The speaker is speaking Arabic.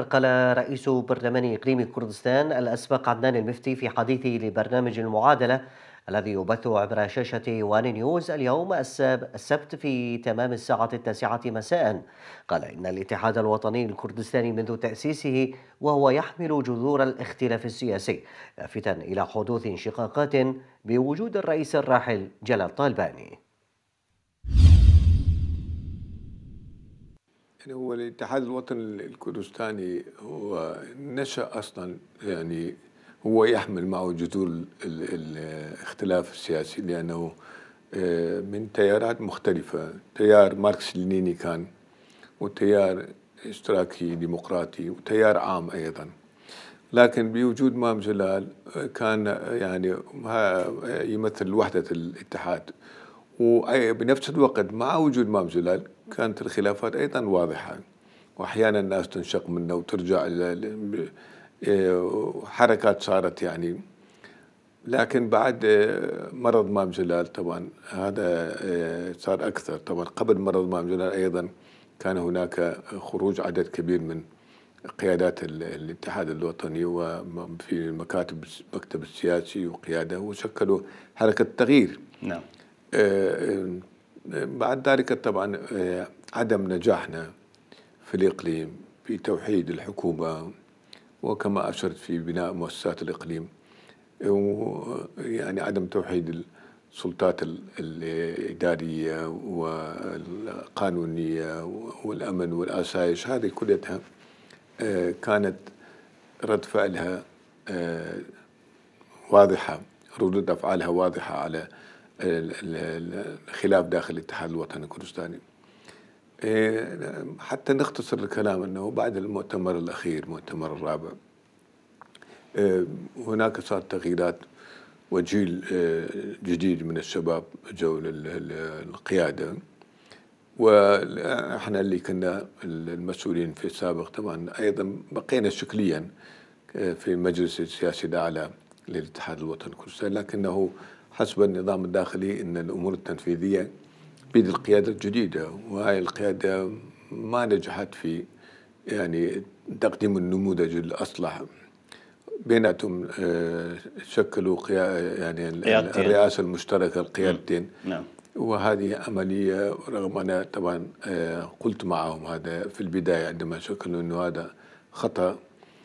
قال رئيس برلمان إقليم كردستان الأسبق عدنان المفتي في حديثه لبرنامج المعادلة الذي يبث عبر شاشة وان نيوز اليوم السبت في تمام الساعة التاسعة مساء قال إن الاتحاد الوطني الكردستاني منذ تأسيسه وهو يحمل جذور الاختلاف السياسي لافتا إلى حدوث انشقاقات بوجود الرئيس الراحل جلال طالباني يعني هو الاتحاد الوطني الكردستاني هو نشأ أصلا يعني هو يحمل معه جذور الاختلاف السياسي لأنه آه، من تيارات مختلفة تيار ماركس لينيني كان وتيار اشتراكي ديمقراطي وتيار عام أيضا لكن بوجود مام جلال آه، كان آه، يعني يمثل وحدة الاتحاد وبنفس الوقت مع وجود مام زلال كانت الخلافات أيضا واضحة وأحيانا الناس تنشق منه وترجع إلى إيه، حركات صارت يعني لكن بعد إيه، مرض مام جلال طبعا هذا إيه، صار اكثر طبعا قبل مرض مام جلال ايضا كان هناك خروج عدد كبير من قيادات الاتحاد الوطني وفي المكاتب المكتب السياسي وقياده وشكلوا حركه تغيير نعم آه، آه، بعد ذلك طبعا آه، عدم نجاحنا في الإقليم في توحيد الحكومة وكما أشرت في بناء مؤسسات الإقليم ويعني عدم توحيد السلطات الإدارية والقانونية والأمن والآسائش هذه كلها كانت رد فعلها واضحة ردود أفعالها واضحة على الخلاف داخل الاتحاد الوطني الكردستاني إيه، حتى نختصر الكلام أنه بعد المؤتمر الأخير المؤتمر الرابع إيه، هناك صارت تغييرات وجيل إيه، جديد من الشباب جو للقيادة واحنا اللي كنا المسؤولين في السابق طبعا ايضا بقينا شكليا في المجلس السياسي الاعلى للاتحاد الوطني الكردستاني لكنه حسب النظام الداخلي أن الأمور التنفيذية بيد القيادة الجديدة وهاي القيادة ما نجحت في يعني تقديم النموذج الأصلح بيناتهم آه، شكلوا يعني الرئاسة المشتركة القيادتين نعم وهذه عملية رغم أنا طبعا آه، قلت معهم هذا في البداية عندما شكلوا أنه هذا خطأ